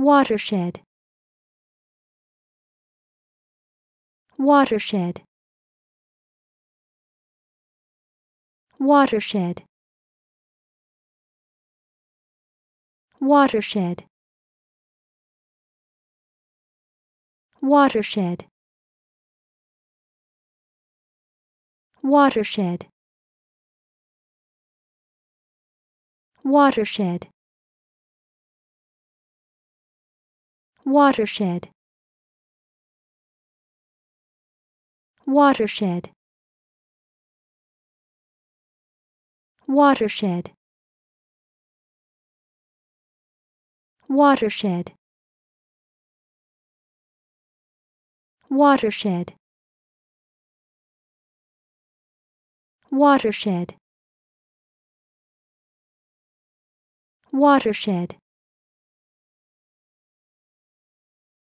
Watershed Watershed Watershed Watershed Watershed Watershed Watershed Watershed. Watershed. Watershed. Watershed. Watershed. Watershed. Watershed.